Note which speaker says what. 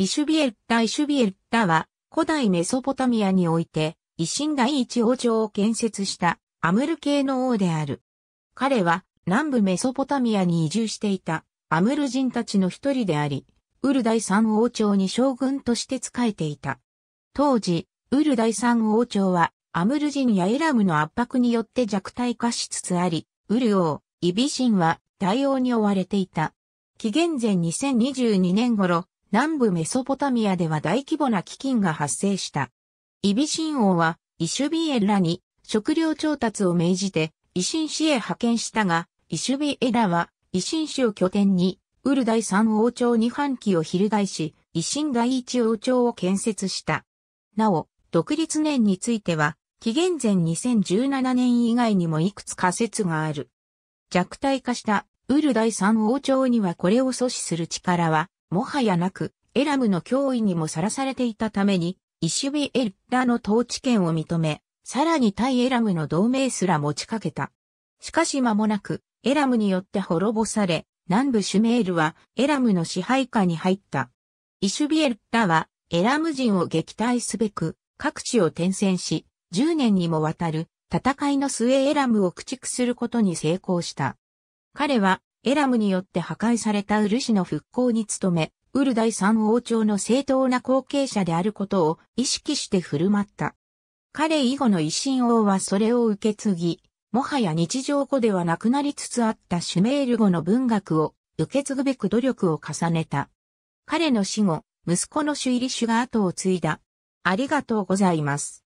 Speaker 1: イシュビ
Speaker 2: エッタ・イシュビエッタは、古代メソポタミアにおいて、維新第一王朝を建設したアムル系の王である。彼は、南部メソポタミアに移住していたアムル人たちの一人であり、ウル第三王朝に将軍として仕えていた。当時、ウル第三王朝は、アムル人やエラムの圧迫によって弱体化しつつあり、ウル王、イビシンは対応に追われていた。紀元前2022年頃、南部メソポタミアでは大規模な飢饉が発生した。イビシン王は、イシュビエラに食料調達を命じて、イシン市へ派遣したが、イシュビエラは、イシ市を拠点に、ウル第三王朝に反旗を翻し、イシン第一王朝を建設した。なお、独立年については、紀元前2017年以外にもいくつか説がある。弱体化したウル第三王朝にはこれを阻止する力はもはやなく、エラムの脅威にもさらされていたために、イシュビエルラの統治権を認め、さらに対エラムの同盟すら持ちかけた。しかし間もなく、エラムによって滅ぼされ、南部シュメールはエラムの支配下に入った。イシュビエルラは、エラム人を撃退すべく、各地を転戦し、10年にもわたる戦いの末エラムを駆逐することに成功した。彼はエラムによって破壊されたウル氏の復興に努め、ウル第三王朝の正当な後継者であることを意識して振る舞った。彼以後の維新王はそれを受け継ぎ、もはや日常語ではなくなりつつあったシュメール語の文学を受け継ぐべく努力を重ねた。彼の死後、息子のシュイリシュが後を継いだ。ありがとうございます。